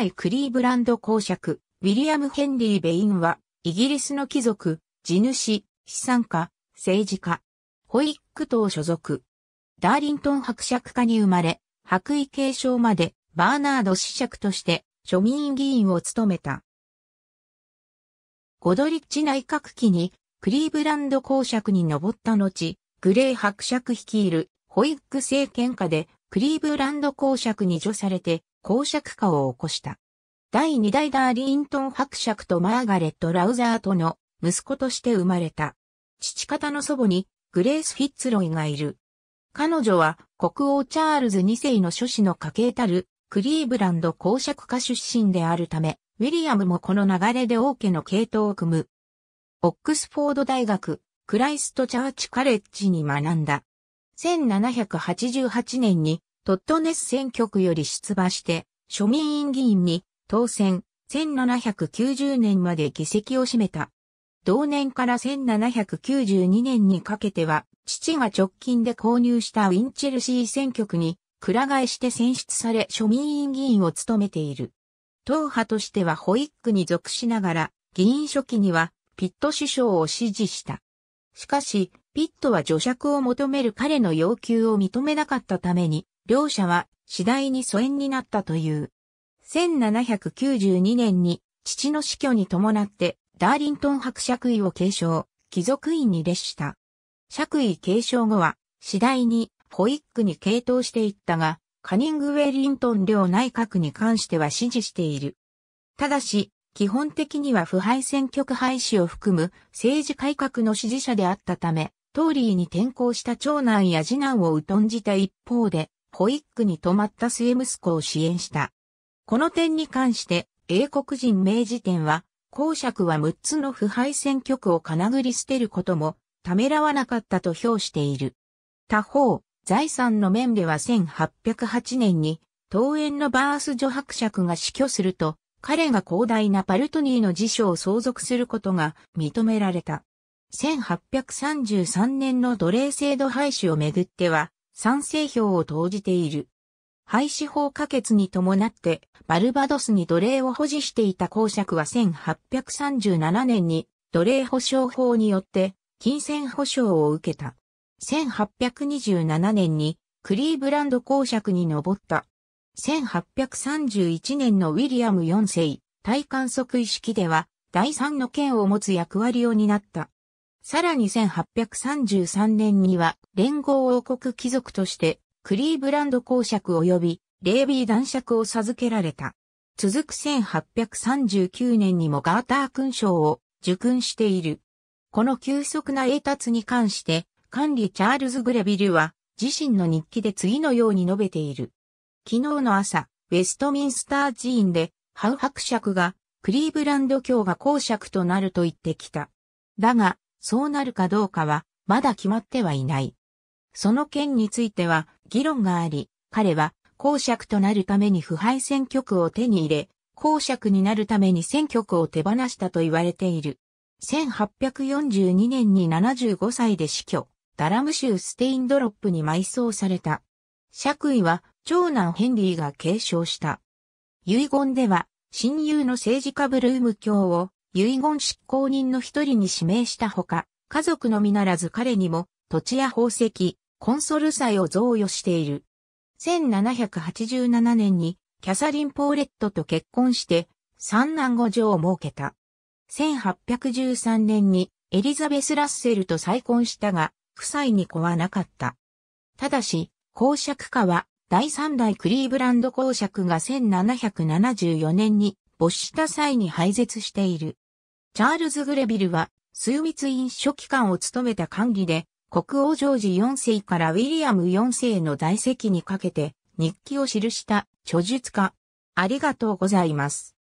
対クリーブランド公爵、ウィリアム・ヘンリー・ベインは、イギリスの貴族、地主、資産家、政治家、ホイック党所属。ダーリントン伯爵家に生まれ、白衣継承までバーナード子爵として庶民議員を務めた。ゴドリッチ内閣期にクリーブランド公爵に上った後、グレー伯爵率いるホイック政権下でクリーブランド公爵に除されて公爵化を起こした。第二代ダーリントン伯爵とマーガレット・ラウザーとの息子として生まれた。父方の祖母にグレース・フィッツロイがいる。彼女は国王チャールズ2世の諸子の家系たるクリーブランド公爵家出身であるため、ウィリアムもこの流れで王家の系統を組む。オックスフォード大学、クライストチャーチカレッジに学んだ。1788年にトットネス選挙区より出馬して、庶民院議員に当選、1790年まで議席を占めた。同年から1792年にかけては、父が直近で購入したウィンチェルシー選挙区に、くら替えして選出され庶民院議員を務めている。党派としてはホイックに属しながら、議員初期には、ピット首相を支持した。しかし、ピットは助釈を求める彼の要求を認めなかったために、両者は次第に疎遠になったという。1792年に父の死去に伴ってダーリントン伯爵位を継承、貴族院に列した。爵位継承後は次第にホイックに傾倒していったが、カニングウェリントン領内閣に関しては支持している。ただし、基本的には腐敗選挙区廃止を含む政治改革の支持者であったため、トーリーに転校した長男や次男を疎んじた一方で、保イックに泊まった末息子を支援した。この点に関して、英国人明治店は、公爵は6つの腐敗選挙区を金繰り捨てることも、ためらわなかったと評している。他方、財産の面では1808年に、東園のバース女伯爵が死去すると、彼が広大なパルトニーの辞書を相続することが認められた。1833年の奴隷制度廃止をめぐっては、賛成票を投じている。廃止法可決に伴って、バルバドスに奴隷を保持していた公爵は1837年に奴隷保障法によって金銭保障を受けた。1827年にクリーブランド公爵に上った。1831年のウィリアム4世、大観即意識では、第三の権を持つ役割を担った。さらに1833年には連合王国貴族としてクリーブランド公爵及びレイビー男爵を授けられた。続く1839年にもガーター勲章を受勲している。この急速な栄達に関して、管理チャールズ・グレビルは自身の日記で次のように述べている。昨日の朝、ウェストミンスター寺院でハウ伯爵がクリーブランド卿が公爵となると言ってきた。だが、そうなるかどうかは、まだ決まってはいない。その件については、議論があり、彼は、公爵となるために腐敗選挙区を手に入れ、公爵になるために選挙区を手放したと言われている。1842年に75歳で死去、ダラム州ステインドロップに埋葬された。爵位は長男ヘンリーが継承した。遺言では、親友の政治家ブルーム教を遺言執行人の一人に指名したほか、家族のみならず彼にも土地や宝石、コンソル債を贈与している。1787年にキャサリン・ポーレットと結婚して三男五女を設けた。1813年にエリザベス・ラッセルと再婚したが、夫妻に子はなかった。ただし、公爵家は第三代クリーブランド公爵が1774年に没した際に廃絶している。チャールズ・グレビルは、枢密院書記官を務めた管理で、国王ジョージ4世からウィリアム4世の在籍にかけて、日記を記した著述家。ありがとうございます。